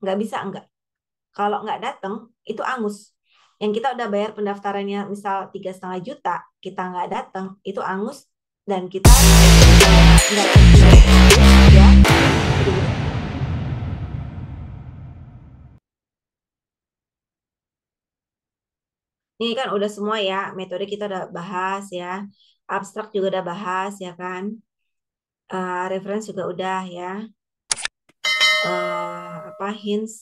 nggak bisa enggak kalau nggak datang itu angus yang kita udah bayar pendaftarannya misal tiga setengah juta kita nggak datang itu angus dan kita nggak ya ini kan udah semua ya metode kita udah bahas ya abstrak juga udah bahas ya kan uh, reference juga udah ya uh, beberapa hints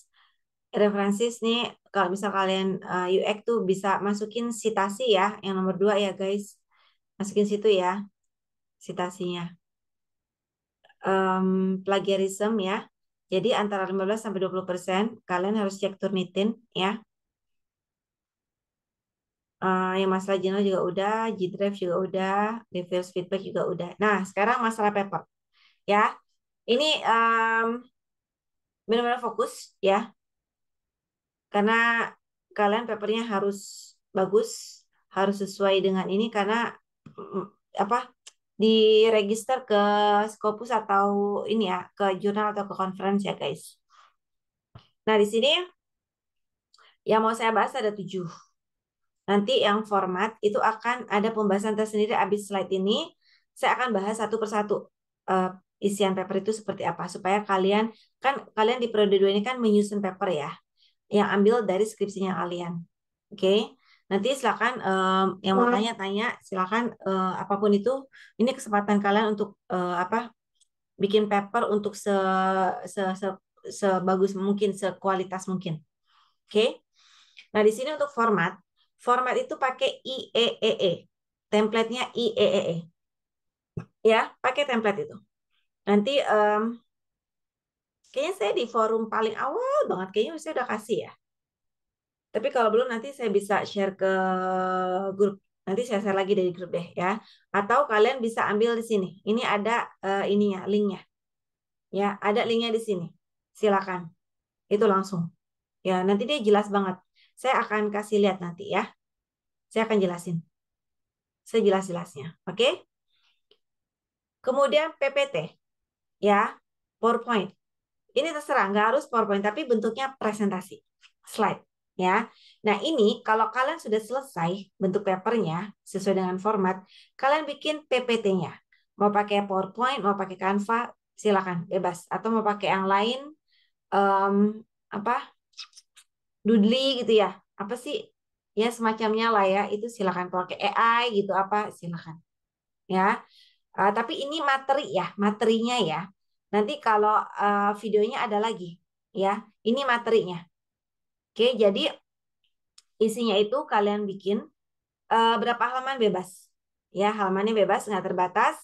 referensi nih kalau misal kalian uh, eh, UX tuh bisa masukin citasi ya yang nomor dua ya guys masukin situ ya citasinya um, plagiarism ya jadi antara 15 sampai 20 persen kalian harus cek Turnitin ya uh, yang masalah jurnal juga udah G Drive juga udah reverse feedback juga udah nah sekarang masalah paper ya ini um, benar-benar fokus ya karena kalian papernya harus bagus harus sesuai dengan ini karena mm, apa di register ke Scopus atau ini ya ke jurnal atau ke conference ya guys. Nah di sini yang mau saya bahas ada tujuh. Nanti yang format itu akan ada pembahasan tersendiri abis slide ini. Saya akan bahas satu persatu uh, isian paper itu seperti apa supaya kalian kan kalian di periode 2 ini kan menyusun paper ya yang ambil dari skripsinya kalian. Oke. Okay? Nanti silakan um, yang mau tanya-tanya silakan uh, apapun itu ini kesempatan kalian untuk uh, apa bikin paper untuk se, se, se sebagus mungkin, sekualitas mungkin. Oke. Okay? Nah, di sini untuk format, format itu pakai IEEE. E e, template-nya IEEE. E ya, pakai template itu. Nanti um, kayaknya saya di forum paling awal banget kayaknya saya udah kasih ya. Tapi kalau belum nanti saya bisa share ke grup. Nanti saya share lagi dari grup deh ya. Atau kalian bisa ambil di sini. Ini ada uh, ininya, linknya. Ya, ada linknya di sini. Silakan. Itu langsung. Ya, nanti dia jelas banget. Saya akan kasih lihat nanti ya. Saya akan jelasin. Sejelas-jelasnya. Oke? Okay? Kemudian PPT ya PowerPoint. Ini terserah, nggak harus PowerPoint, tapi bentuknya presentasi, slide. ya. Nah ini kalau kalian sudah selesai bentuk papernya sesuai dengan format, kalian bikin PPT-nya. Mau pakai PowerPoint, mau pakai Canva, silakan bebas. Atau mau pakai yang lain, um, apa, Doodly gitu ya. Apa sih ya semacamnya lah ya itu silakan pakai AI gitu apa silakan ya Uh, tapi ini materi ya, materinya ya. Nanti kalau uh, videonya ada lagi ya. Ini materinya. Oke, jadi isinya itu kalian bikin uh, berapa halaman bebas. Ya, halamannya bebas, nggak terbatas.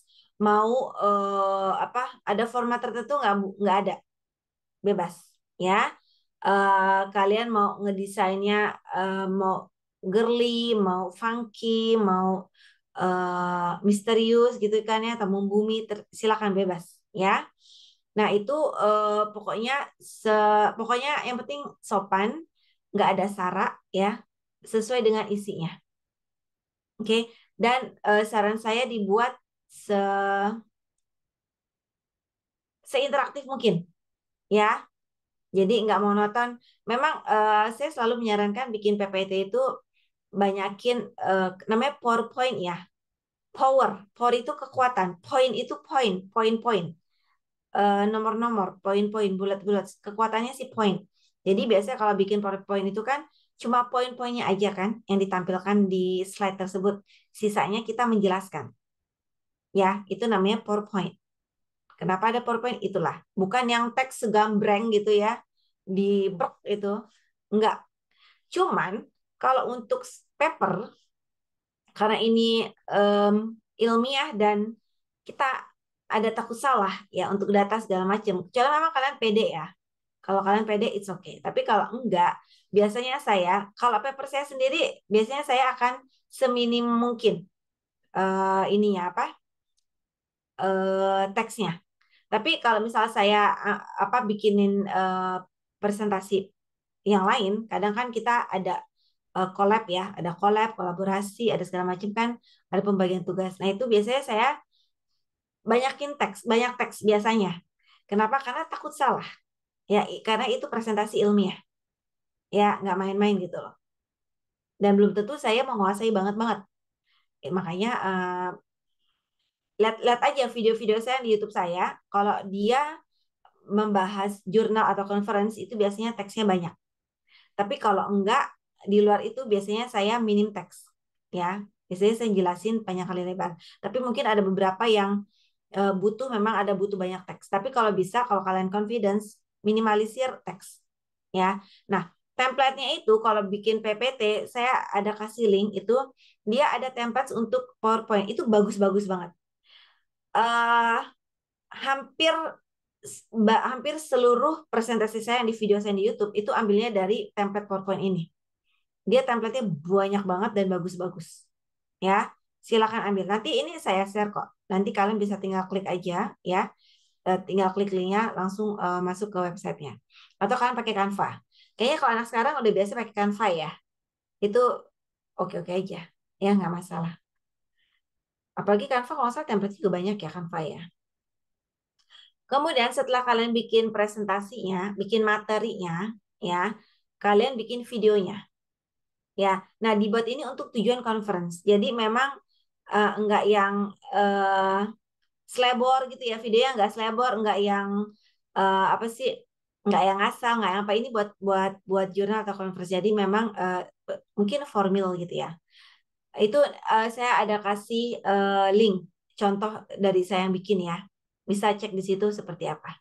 Mau uh, apa? Ada format tertentu nggak? Nggak ada, bebas. Ya, uh, kalian mau ngedesainnya uh, mau girly, mau funky, mau uh, misterius gitu kan ya atau bumi ter, silakan bebas ya nah itu uh, pokoknya se pokoknya yang penting sopan nggak ada sara ya sesuai dengan isinya oke okay? dan uh, saran saya dibuat se seinteraktif mungkin ya jadi nggak monoton memang uh, saya selalu menyarankan bikin PPT itu banyakin uh, namanya PowerPoint ya. Power, power itu kekuatan, point itu point, point point Uh, nomor-nomor, point point bulat-bulat. Kekuatannya sih point Jadi biasanya kalau bikin PowerPoint itu kan cuma poin-poinnya aja kan yang ditampilkan di slide tersebut. Sisanya kita menjelaskan. Ya, itu namanya PowerPoint. Kenapa ada PowerPoint? Itulah. Bukan yang teks segambreng gitu ya. Di itu. Enggak. Cuman kalau untuk paper karena ini um, ilmiah dan kita ada takut salah ya untuk data segala macam. Kecuali memang kalian pede ya. Kalau kalian pede it's okay. Tapi kalau enggak, biasanya saya kalau paper saya sendiri biasanya saya akan seminim mungkin uh, ininya apa? uh, teksnya. Tapi kalau misalnya saya uh, apa bikinin uh, presentasi yang lain, kadang kan kita ada uh, ya, ada kolab kolaborasi, ada segala macam kan, ada pembagian tugas. Nah itu biasanya saya banyakin teks, banyak teks biasanya. Kenapa? Karena takut salah. Ya, karena itu presentasi ilmiah. Ya, nggak main-main gitu loh. Dan belum tentu saya menguasai banget-banget. Ya, makanya uh, lihat lihat aja video-video saya di YouTube saya. Kalau dia membahas jurnal atau conference itu biasanya teksnya banyak. Tapi kalau enggak di luar itu biasanya saya minim teks ya biasanya saya jelasin banyak kali lebar tapi mungkin ada beberapa yang eh, butuh memang ada butuh banyak teks tapi kalau bisa kalau kalian confidence minimalisir teks ya nah templatenya itu kalau bikin PPT saya ada kasih link itu dia ada templates untuk PowerPoint itu bagus-bagus banget uh, hampir hampir seluruh presentasi saya yang di video saya di YouTube itu ambilnya dari template PowerPoint ini dia template-nya banyak banget dan bagus-bagus. Ya, silakan ambil. Nanti ini saya share kok. Nanti kalian bisa tinggal klik aja ya. Eh, tinggal klik linknya langsung eh, masuk ke websitenya. Atau kalian pakai Canva. Kayaknya kalau anak sekarang udah biasa pakai Canva ya. Itu oke-oke aja. Ya nggak masalah. Apalagi Canva kalau salah template juga banyak ya Canva ya. Kemudian setelah kalian bikin presentasinya, bikin materinya, ya, kalian bikin videonya ya. Nah, dibuat ini untuk tujuan conference. Jadi memang uh, eh, enggak yang uh, selebor gitu ya, videonya enggak selebor, enggak yang uh, apa sih? enggak yang asal, enggak yang apa ini buat buat buat jurnal atau conference. Jadi memang uh, mungkin formal gitu ya. Itu uh, saya ada kasih uh, link contoh dari saya yang bikin ya. Bisa cek di situ seperti apa.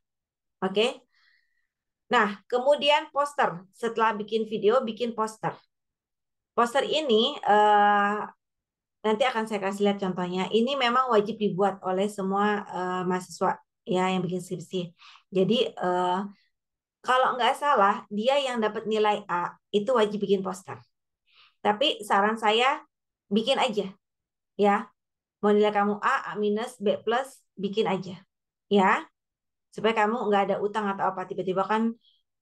Oke. Okay? Nah, kemudian poster. Setelah bikin video, bikin poster. Poster ini uh, nanti akan saya kasih lihat contohnya. Ini memang wajib dibuat oleh semua uh, mahasiswa ya yang bikin skripsi. Jadi uh, kalau nggak salah dia yang dapat nilai A itu wajib bikin poster. Tapi saran saya bikin aja ya. Mau nilai kamu A, A minus, B plus, bikin aja ya supaya kamu nggak ada utang atau apa tiba-tiba kan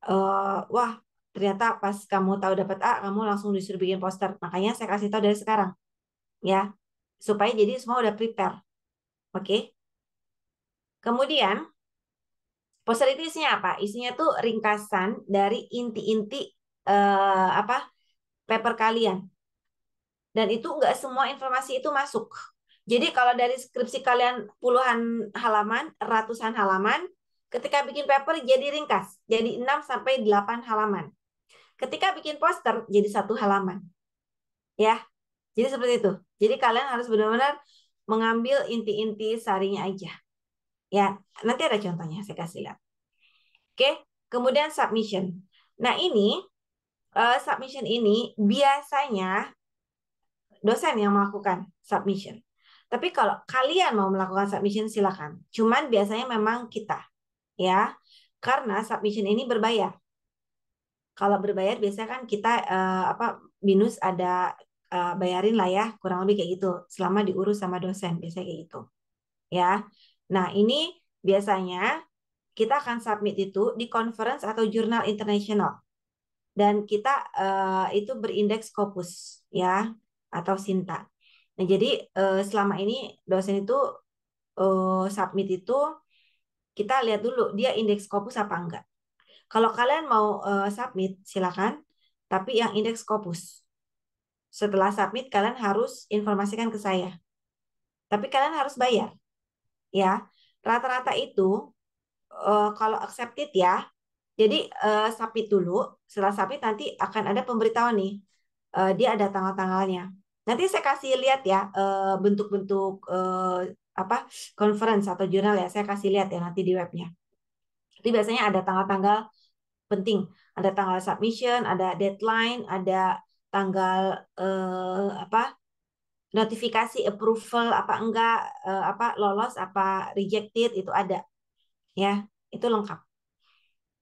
uh, wah ternyata pas kamu tahu dapat A kamu langsung disuruh bikin poster makanya saya kasih tahu dari sekarang ya supaya jadi semua udah prepare oke okay? kemudian poster itu isinya apa isinya tuh ringkasan dari inti-inti uh, apa paper kalian dan itu enggak semua informasi itu masuk jadi kalau dari skripsi kalian puluhan halaman ratusan halaman ketika bikin paper jadi ringkas, jadi 6 sampai 8 halaman ketika bikin poster jadi satu halaman. Ya. Jadi seperti itu. Jadi kalian harus benar-benar mengambil inti-inti sarinya aja. Ya, nanti ada contohnya saya kasih lihat. Oke, kemudian submission. Nah, ini uh, submission ini biasanya dosen yang melakukan submission. Tapi kalau kalian mau melakukan submission silakan. Cuman biasanya memang kita ya. Karena submission ini berbayar kalau berbayar biasanya kan kita uh, apa minus ada uh, bayarin lah ya kurang lebih kayak gitu selama diurus sama dosen biasanya kayak gitu ya nah ini biasanya kita akan submit itu di conference atau jurnal internasional dan kita uh, itu berindeks Scopus ya atau Sinta. Nah jadi uh, selama ini dosen itu uh, submit itu kita lihat dulu dia indeks Scopus apa enggak kalau kalian mau uh, submit, silakan. Tapi yang indeks Scopus. Setelah submit, kalian harus informasikan ke saya. Tapi kalian harus bayar. Ya, rata-rata itu uh, kalau accepted ya. Jadi uh, submit dulu. Setelah submit nanti akan ada pemberitahuan nih. Uh, dia ada tanggal-tanggalnya. Nanti saya kasih lihat ya bentuk-bentuk uh, uh, apa conference atau jurnal ya saya kasih lihat ya nanti di webnya. Jadi biasanya ada tanggal-tanggal penting. Ada tanggal submission, ada deadline, ada tanggal eh, apa notifikasi approval apa enggak eh, apa lolos apa rejected itu ada ya itu lengkap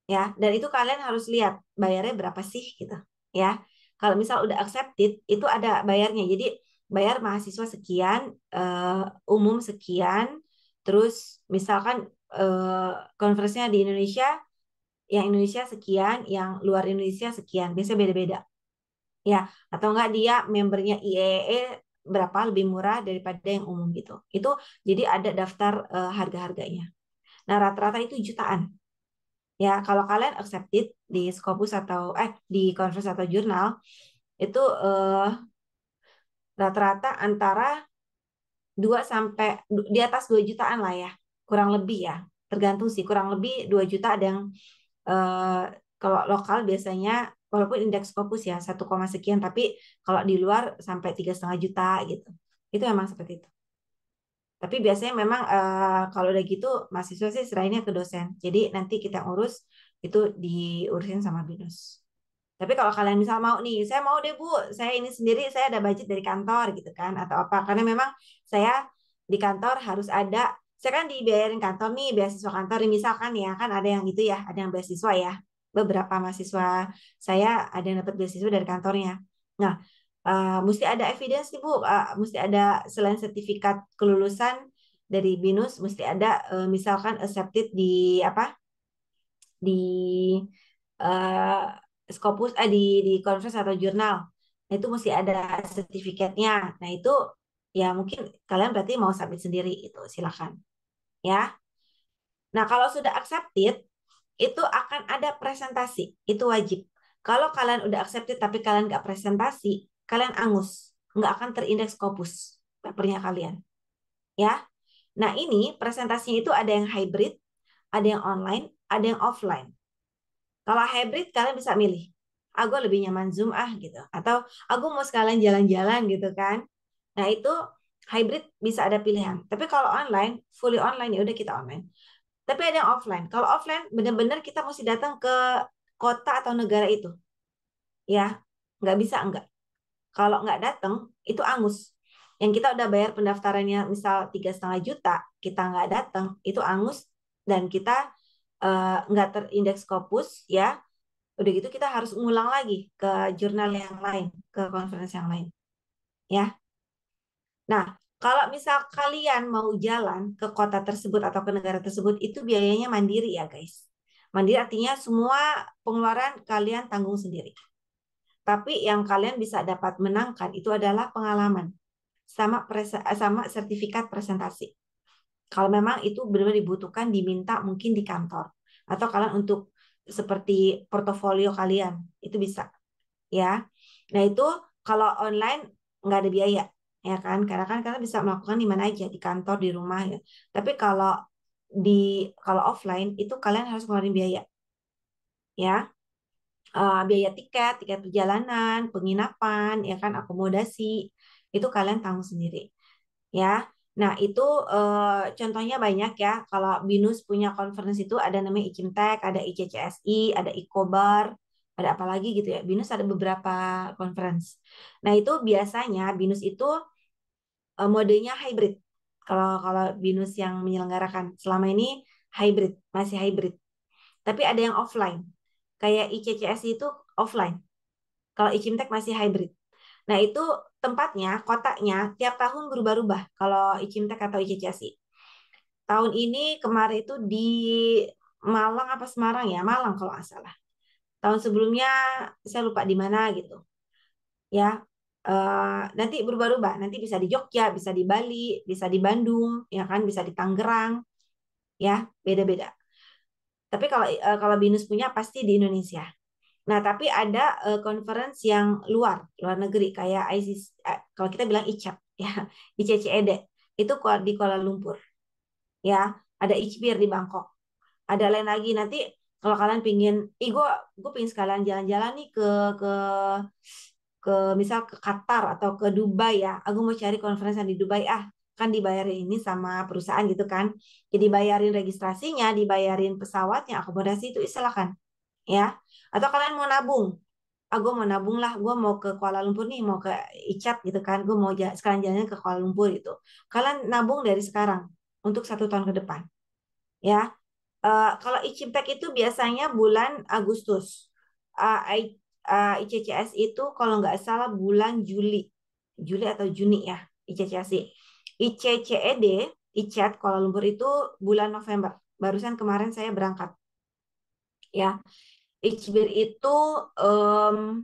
ya dan itu kalian harus lihat bayarnya berapa sih gitu ya kalau misal udah accepted itu ada bayarnya jadi bayar mahasiswa sekian eh, umum sekian terus misalkan eh, konversinya di Indonesia yang Indonesia sekian, yang luar Indonesia sekian. Biasanya beda-beda. Ya, atau enggak dia membernya iee e berapa lebih murah daripada yang umum gitu. Itu jadi ada daftar uh, harga-harganya. Nah, rata-rata itu jutaan. Ya, kalau kalian accepted di Scopus atau eh di conference atau jurnal itu uh, rata-rata antara 2 sampai di atas 2 jutaan lah ya. Kurang lebih ya. Tergantung sih, kurang lebih 2 juta ada yang Eh, kalau lokal biasanya walaupun indeks kopus ya satu koma sekian tapi kalau di luar sampai tiga setengah juta gitu itu memang seperti itu tapi biasanya memang uh, kalau udah gitu mahasiswa sih serahinnya ke dosen jadi nanti kita urus itu diurusin sama binus tapi kalau kalian misal mau nih saya mau deh bu saya ini sendiri saya ada budget dari kantor gitu kan atau apa karena memang saya di kantor harus ada saya kan dibayarin kantor nih beasiswa kantor misalkan ya kan ada yang itu ya ada yang beasiswa ya beberapa mahasiswa saya ada yang dapat beasiswa dari kantornya nah uh, mesti ada evidence nih bu uh, mesti ada selain sertifikat kelulusan dari binus mesti ada uh, misalkan accepted di apa di uh, Scopus eh, di di conference atau jurnal. Nah, itu mesti ada sertifikatnya. Nah, itu ya mungkin kalian berarti mau submit sendiri itu silakan ya. Nah, kalau sudah accepted, itu akan ada presentasi. Itu wajib. Kalau kalian udah accepted tapi kalian nggak presentasi, kalian angus. Nggak akan terindeks kopus papernya kalian. Ya. Nah, ini presentasinya itu ada yang hybrid, ada yang online, ada yang offline. Kalau hybrid kalian bisa milih. Aku ah, lebih nyaman Zoom ah gitu atau aku ah, mau sekalian jalan-jalan gitu kan. Nah, itu hybrid bisa ada pilihan. Hmm. Tapi kalau online, fully online ya udah kita online. Tapi ada yang offline. Kalau offline benar-benar kita mesti datang ke kota atau negara itu. Ya, nggak bisa enggak. Kalau nggak datang itu angus. Yang kita udah bayar pendaftarannya misal tiga setengah juta, kita nggak datang itu angus dan kita uh, nggak terindeks kopus, ya. Udah gitu kita harus ngulang lagi ke jurnal yang lain, ke konferensi yang lain. Ya, Nah, kalau misal kalian mau jalan ke kota tersebut atau ke negara tersebut, itu biayanya mandiri ya guys. Mandiri artinya semua pengeluaran kalian tanggung sendiri. Tapi yang kalian bisa dapat menangkan itu adalah pengalaman sama eh, sama sertifikat presentasi. Kalau memang itu benar-benar dibutuhkan, diminta mungkin di kantor atau kalian untuk seperti portofolio kalian itu bisa ya. Nah itu kalau online nggak ada biaya ya kan karena kan kalian bisa melakukan di mana aja di kantor di rumah ya tapi kalau di kalau offline itu kalian harus ngeluarin biaya ya uh, biaya tiket tiket perjalanan penginapan ya kan akomodasi itu kalian tanggung sendiri ya Nah, itu uh, contohnya banyak ya. Kalau BINUS punya konferensi itu ada namanya ICIMTEK, e ada ICCSI, ada ICOBAR, ada apa lagi gitu ya. BINUS ada beberapa conference. Nah, itu biasanya BINUS itu eh, modenya hybrid. Kalau kalau BINUS yang menyelenggarakan selama ini hybrid, masih hybrid. Tapi ada yang offline. Kayak ICCS itu offline. Kalau ICIMTEK masih hybrid. Nah, itu tempatnya, kotaknya tiap tahun berubah-ubah kalau ICIMTEK atau iccs Tahun ini kemarin itu di Malang apa Semarang ya? Malang kalau nggak salah tahun sebelumnya saya lupa di mana gitu ya uh, nanti berubah-ubah nanti bisa di Jogja bisa di Bali bisa di Bandung ya kan bisa di Tangerang ya beda-beda tapi kalau uh, kalau Binus punya pasti di Indonesia nah tapi ada uh, conference yang luar luar negeri kayak ISIS uh, kalau kita bilang ICAP e ya ICCED itu di Kuala Lumpur ya ada ICBIR e di Bangkok ada lain lagi nanti kalau kalian pingin ih gue gue pingin sekalian jalan-jalan nih ke ke ke misal ke Qatar atau ke Dubai ya aku mau cari konferensi di Dubai ah kan dibayarin ini sama perusahaan gitu kan jadi ya, bayarin registrasinya dibayarin pesawatnya akomodasi itu silakan ya atau kalian mau nabung ah mau nabung lah gue mau ke Kuala Lumpur nih mau ke Icat gitu kan gue mau jalan, sekalian jalan ke Kuala Lumpur itu kalian nabung dari sekarang untuk satu tahun ke depan ya Uh, kalau ICIMPEK itu biasanya bulan Agustus. Uh, I, uh, eh, ICCS itu kalau nggak salah bulan Juli. Juli atau Juni ya ICCS. ICCED, ICET Kuala Lumpur itu bulan November. Barusan kemarin saya berangkat. Ya. ICBIR itu um,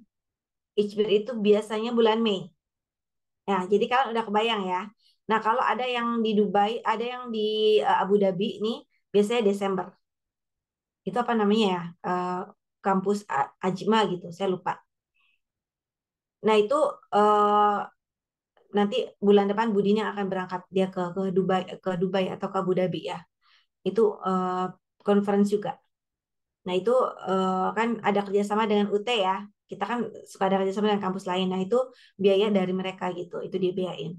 ICBIR itu biasanya bulan Mei. Ya, jadi kalian udah kebayang ya. Nah, kalau ada yang di Dubai, ada yang di Abu Dhabi nih, biasanya Desember. Itu apa namanya ya? Uh, kampus Ajima gitu, saya lupa. Nah, itu uh, nanti bulan depan Budinya akan berangkat dia ke ke Dubai ke Dubai atau ke Abu Dhabi ya. Itu uh, conference juga. Nah, itu uh, kan ada kerjasama dengan UT ya. Kita kan suka ada kerjasama dengan kampus lain. Nah, itu biaya dari mereka gitu. Itu dia biayain.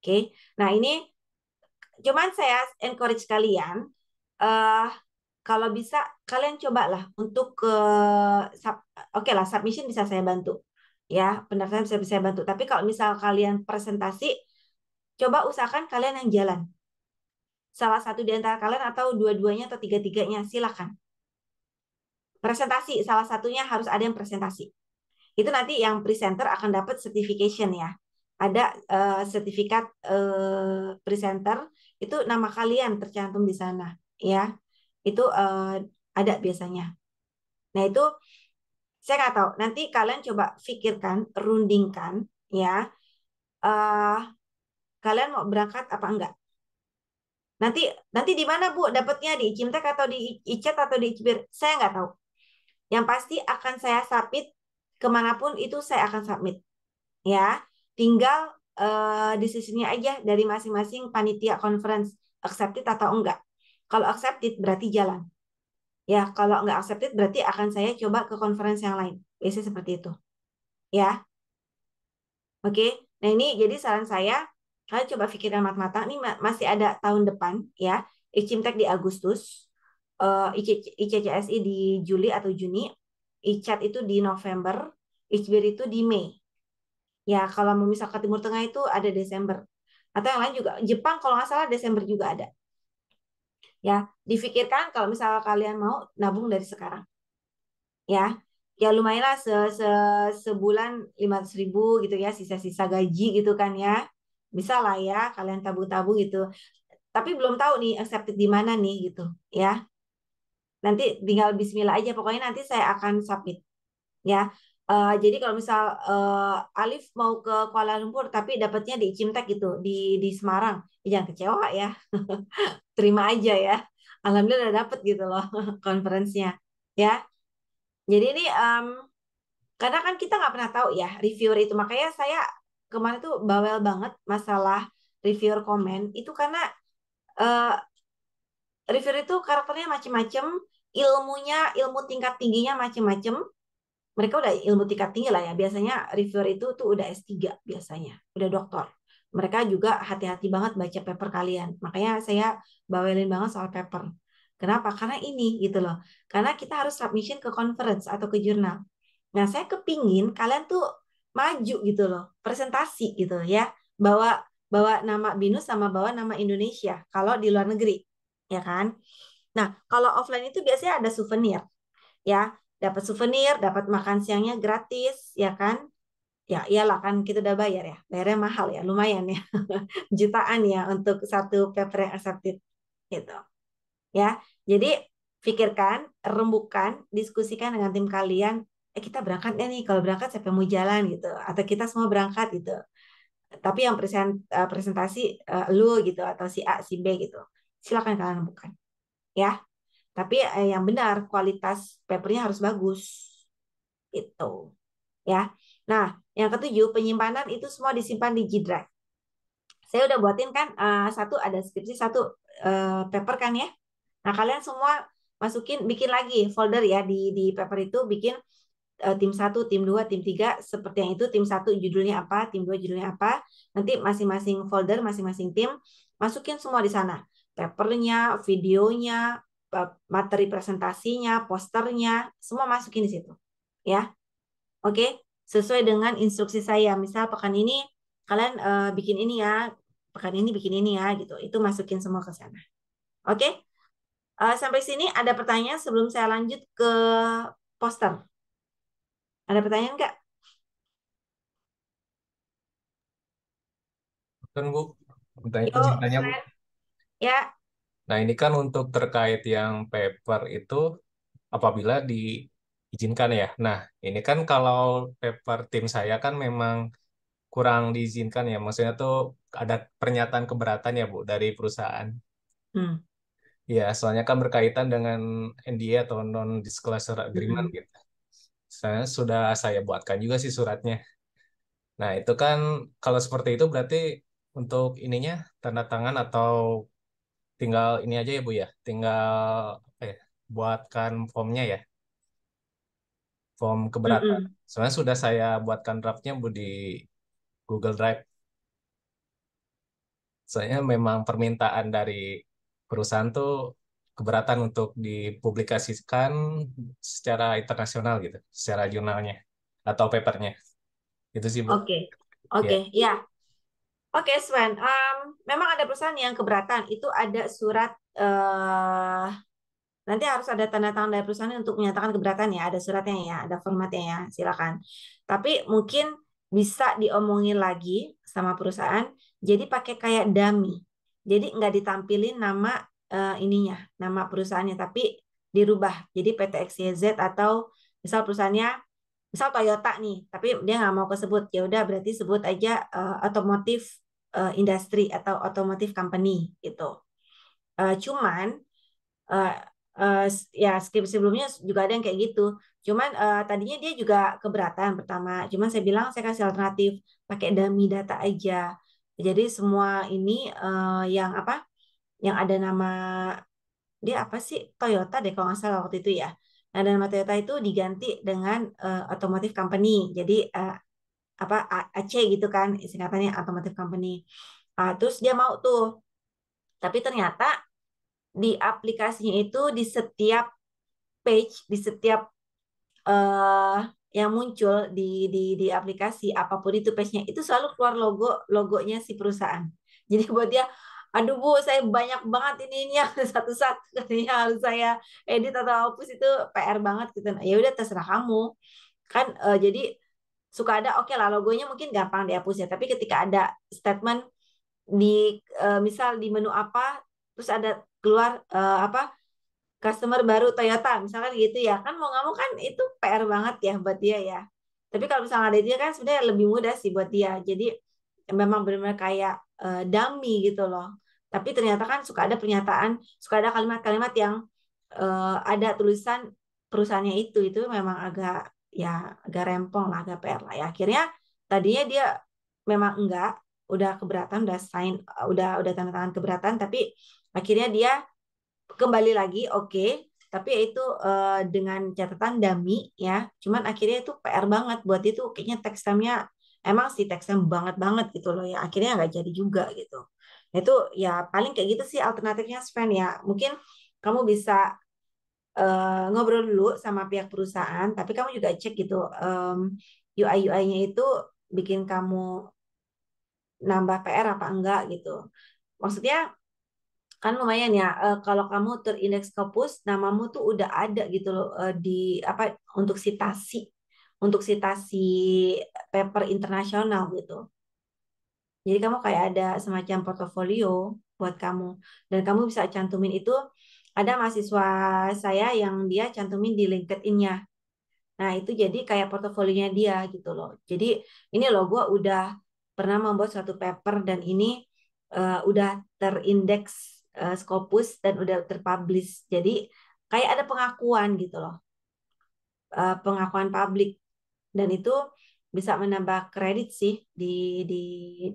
Oke. Okay. Nah, ini cuman saya encourage kalian uh, kalau bisa kalian cobalah untuk ke uh, oke okay lah submission bisa saya bantu ya pendaftaran bisa saya bantu tapi kalau misal kalian presentasi coba usahakan kalian yang jalan salah satu di antara kalian atau dua-duanya atau tiga-tiganya silakan presentasi salah satunya harus ada yang presentasi itu nanti yang presenter akan dapat certification ya ada uh, sertifikat uh, presenter itu nama kalian tercantum di sana ya itu uh, ada biasanya nah itu saya nggak tahu nanti kalian coba pikirkan rundingkan ya uh, kalian mau berangkat apa enggak nanti nanti di mana bu dapatnya di Cimtek atau di Icet atau di Cibir saya nggak tahu yang pasti akan saya submit kemanapun itu saya akan submit ya tinggal uh, eh, sisinya aja dari masing-masing panitia conference accepted atau enggak kalau accepted berarti jalan. Ya, kalau nggak accepted berarti akan saya coba ke conference yang lain. Biasanya seperti itu. Ya. Oke. Nah, ini jadi saran saya, kalian coba pikirkan matang-matang. Ini masih ada tahun depan ya. ICIMTEK di Agustus, ICCSI eh, di Juli atau Juni, ICAT itu di November, ICBIR itu di Mei. Ya, kalau misalkan Timur Tengah itu ada Desember. Atau yang lain juga, Jepang kalau nggak salah Desember juga ada ya difikirkan kalau misalnya kalian mau nabung dari sekarang ya ya lumayanlah se, se sebulan lima ribu gitu ya sisa-sisa gaji gitu kan ya bisa lah ya kalian tabung tabung gitu tapi belum tahu nih accepted di mana nih gitu ya nanti tinggal Bismillah aja pokoknya nanti saya akan submit ya Uh, jadi kalau misal uh, Alif mau ke Kuala Lumpur tapi dapatnya di Cimtek gitu di di Semarang, ya jangan kecewa ya, terima aja ya. Alhamdulillah udah dapet gitu loh konferensinya, ya. Jadi ini um, karena kan kita nggak pernah tahu ya reviewer itu makanya saya kemarin tuh bawel banget masalah reviewer komen itu karena uh, reviewer itu karakternya macem-macem, ilmunya ilmu tingkat tingginya macem-macem mereka udah ilmu tingkat tinggi lah ya. Biasanya reviewer itu tuh udah S3 biasanya, udah doktor. Mereka juga hati-hati banget baca paper kalian. Makanya saya bawelin banget soal paper. Kenapa? Karena ini gitu loh. Karena kita harus submission ke conference atau ke jurnal. Nah, saya kepingin kalian tuh maju gitu loh, presentasi gitu ya. Bawa bawa nama BINUS sama bawa nama Indonesia kalau di luar negeri, ya kan? Nah, kalau offline itu biasanya ada souvenir ya dapat souvenir, dapat makan siangnya gratis, ya kan? Ya iyalah kan kita udah bayar ya, bayarnya mahal ya, lumayan ya, jutaan ya untuk satu paper yang accepted gitu. Ya, jadi pikirkan, rembukan, diskusikan dengan tim kalian. Eh kita berangkat ya nih, kalau berangkat siapa yang mau jalan gitu, atau kita semua berangkat gitu. Tapi yang present, eh, presentasi uh, lu gitu atau si A, si B gitu. Silakan kalian rembukan. Ya, tapi eh, yang benar kualitas papernya harus bagus. Itu. Ya. Nah, yang ketujuh penyimpanan itu semua disimpan di G Drive. Saya udah buatin kan uh, satu ada skripsi, satu uh, paper kan ya. Nah, kalian semua masukin bikin lagi folder ya di di paper itu bikin eh, tim satu tim dua tim tiga seperti yang itu tim satu judulnya apa, tim dua judulnya apa. Nanti masing-masing folder, masing-masing tim masukin semua di sana. Papernya, videonya, Eh, materi presentasinya, posternya, semua masukin di situ. Ya. Oke, sesuai dengan instruksi saya. Misal pekan ini kalian uh, bikin ini ya, pekan ini bikin ini ya gitu. Itu masukin semua ke sana. Oke. Uh, sampai sini ada pertanyaan sebelum saya lanjut ke poster. Ada pertanyaan enggak? Bukan, Bu. Yo, oh, Ya, Nah, ini kan untuk terkait yang paper itu apabila diizinkan ya. Nah, ini kan kalau paper tim saya kan memang kurang diizinkan ya. Maksudnya tuh ada pernyataan keberatan ya, Bu, dari perusahaan. Hmm. Ya, soalnya kan berkaitan dengan NDA atau non-disclosure agreement hmm. gitu. Saya sudah saya buatkan juga sih suratnya. Nah, itu kan kalau seperti itu berarti untuk ininya tanda tangan atau tinggal ini aja ya Bu ya, tinggal eh, buatkan formnya ya, form keberatan. Mm -hmm. Sebenarnya sudah saya buatkan draftnya Bu di Google Drive. Soalnya memang permintaan dari perusahaan tuh keberatan untuk dipublikasikan secara internasional gitu, secara jurnalnya atau papernya. Itu sih Bu. Oke, okay. Iya. oke, okay. ya. Yeah. Oke, okay, Sven. Um, memang ada perusahaan yang keberatan itu ada surat uh, nanti harus ada tanda tangan dari perusahaan untuk menyatakan keberatan ya ada suratnya ya ada formatnya ya silakan tapi mungkin bisa diomongin lagi sama perusahaan jadi pakai kayak dummy jadi nggak ditampilin nama uh, ininya nama perusahaannya tapi dirubah jadi PT XYZ atau misal perusahaannya misal Toyota nih tapi dia nggak mau kesebut ya udah berarti sebut aja uh, otomotif uh, industri atau otomotif company gitu. Uh, cuman uh, uh, ya sebelumnya juga ada yang kayak gitu. Cuman uh, tadinya dia juga keberatan pertama. Cuman saya bilang saya kasih alternatif pakai dummy data aja. Jadi semua ini uh, yang apa? Yang ada nama dia apa sih Toyota deh kalau nggak salah waktu itu ya. Nah, dan nama Toyota itu diganti dengan uh, otomotif company. Jadi uh, apa AC gitu kan singkatannya automotive company uh, terus dia mau tuh tapi ternyata di aplikasinya itu di setiap page di setiap uh, yang muncul di di di aplikasi apapun itu page-nya itu selalu keluar logo logonya si perusahaan jadi buat dia aduh bu saya banyak banget ini ini satu-satu katanya harus saya edit atau hapus itu PR banget gitu nah, ya udah terserah kamu kan uh, jadi suka ada oke okay lah logonya mungkin gampang dihapus ya tapi ketika ada statement di uh, misal di menu apa terus ada keluar uh, apa customer baru Toyota misalkan gitu ya kan mau nggak mau kan itu PR banget ya buat dia ya tapi kalau misalnya ada dia kan sebenarnya lebih mudah sih buat dia jadi memang benar-benar kayak uh, dummy gitu loh tapi ternyata kan suka ada pernyataan suka ada kalimat-kalimat yang uh, ada tulisan perusahaannya itu itu memang agak ya agak rempong lah, agak PR lah ya. Akhirnya tadinya dia memang enggak, udah keberatan, udah sign, uh, udah udah tanda tangan keberatan, tapi akhirnya dia kembali lagi, oke, okay, tapi ya itu uh, dengan catatan dami ya. Cuman akhirnya itu PR banget buat itu kayaknya teksnya emang sih teksnya banget banget gitu loh ya. Akhirnya nggak jadi juga gitu. Nah itu ya paling kayak gitu sih alternatifnya Sven ya. Mungkin kamu bisa uh, ngobrol dulu sama pihak perusahaan, tapi kamu juga cek gitu um, UI UI-nya itu bikin kamu nambah PR apa enggak gitu. Maksudnya kan lumayan ya uh, kalau kamu terindeks kampus namamu tuh udah ada gitu loh uh, di apa untuk citasi untuk citasi paper internasional gitu. Jadi kamu kayak ada semacam portofolio buat kamu dan kamu bisa cantumin itu ada mahasiswa saya yang dia cantumin di LinkedIn-nya. Nah, itu jadi kayak portofolionya dia gitu loh. Jadi ini loh gue udah pernah membuat suatu paper dan ini uh, udah terindeks uh, Scopus dan udah terpublish. Jadi kayak ada pengakuan gitu loh. Uh, pengakuan publik dan itu bisa menambah kredit sih di di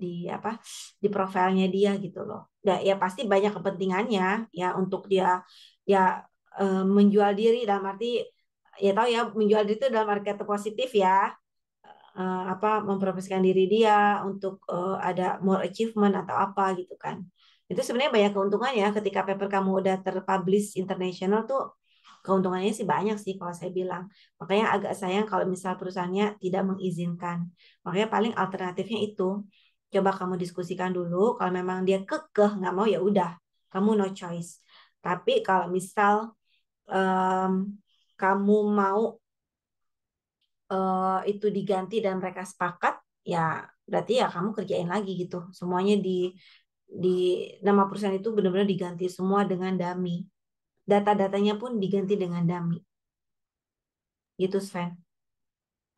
di apa di profilnya dia gitu loh ya pasti banyak kepentingannya ya untuk dia ya eh, menjual diri dalam arti ya tahu ya menjual diri itu dalam market positif ya eh, apa mempromosikan diri dia untuk eh, ada more achievement atau apa gitu kan itu sebenarnya banyak keuntungan ya ketika paper kamu udah terpublish international tuh keuntungannya sih banyak sih kalau saya bilang makanya agak sayang kalau misal perusahaannya tidak mengizinkan makanya paling alternatifnya itu coba kamu diskusikan dulu kalau memang dia kekeh nggak mau ya udah kamu no choice tapi kalau misal um, kamu mau uh, itu diganti dan mereka sepakat ya berarti ya kamu kerjain lagi gitu semuanya di di nama perusahaan itu benar-benar diganti semua dengan dami data-datanya pun diganti dengan dami gitu Sven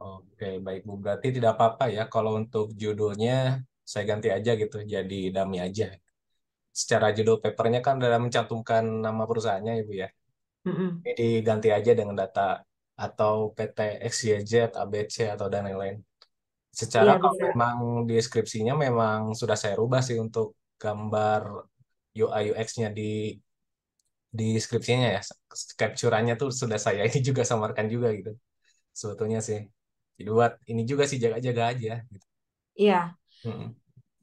Oke, baik Bu. Berarti tidak apa-apa ya kalau untuk judulnya saya ganti aja gitu jadi dami aja. Secara judul papernya kan dalam mencantumkan nama perusahaannya ibu ya. Mm-hmm. Jadi ganti aja dengan data atau PT XYZ, ABC atau dan lain-lain. Secara ya, kalau memang deskripsinya memang sudah saya rubah sih untuk gambar UI UX-nya di di deskripsinya ya capturannya tuh sudah saya ini juga samarkan juga gitu sebetulnya sih jadi buat ini juga sih jaga-jaga aja gitu. Iya,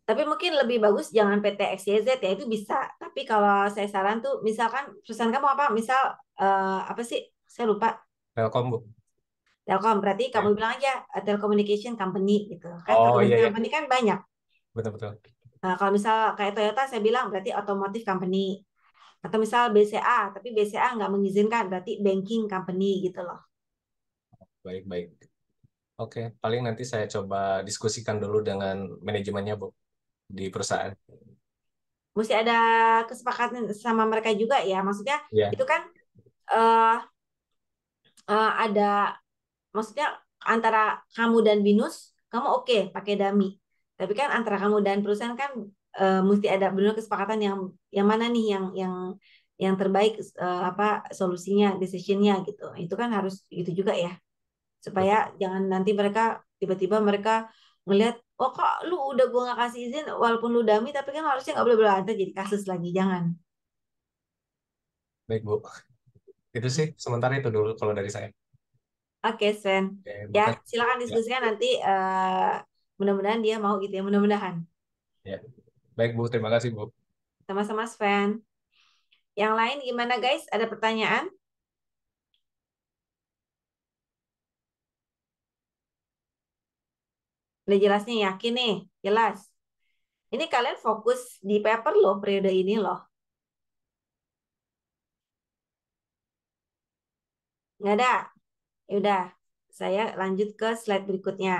tapi mungkin lebih bagus jangan PT XYZ ya itu bisa. Tapi kalau saya saran tuh misalkan perusahaan kamu apa? Misal uh, apa sih? Saya lupa. Telkom bu. Telkom berarti kamu iya. bilang aja eh, telecommunication company gitu. Kan oh, iya, iya. company kan banyak. Betul betul. Nah, kalau misal kayak Toyota saya bilang berarti otomotif company. Atau misal BCA, tapi BCA nggak mengizinkan berarti banking company gitu loh. Baik baik. Oke, paling nanti saya coba diskusikan dulu dengan manajemennya, Bu, di perusahaan. Mesti ada kesepakatan sama mereka juga ya. Maksudnya yeah. itu kan uh, uh, ada maksudnya antara kamu dan Binus, kamu oke okay, pakai dami. Tapi kan antara kamu dan perusahaan kan uh, mesti ada benar kesepakatan yang yang mana nih yang yang yang terbaik uh, apa solusinya, decisionnya gitu. Itu kan harus gitu juga ya supaya jangan nanti mereka tiba-tiba mereka ngelihat oh kok lu udah gue nggak kasih izin walaupun lu dami tapi kan harusnya nggak boleh berantem jadi kasus lagi jangan baik bu itu sih sementara itu dulu kalau dari saya oke okay, Sven okay, ya silakan ya. diskusikan ya. nanti uh, mudah-mudahan dia mau gitu ya mudah-mudahan ya baik bu terima kasih bu sama-sama Sven yang lain gimana guys ada pertanyaan Udah jelas nih yakin nih, jelas. Ini kalian fokus di paper loh periode ini loh. Nggak ada? Yaudah, saya lanjut ke slide berikutnya.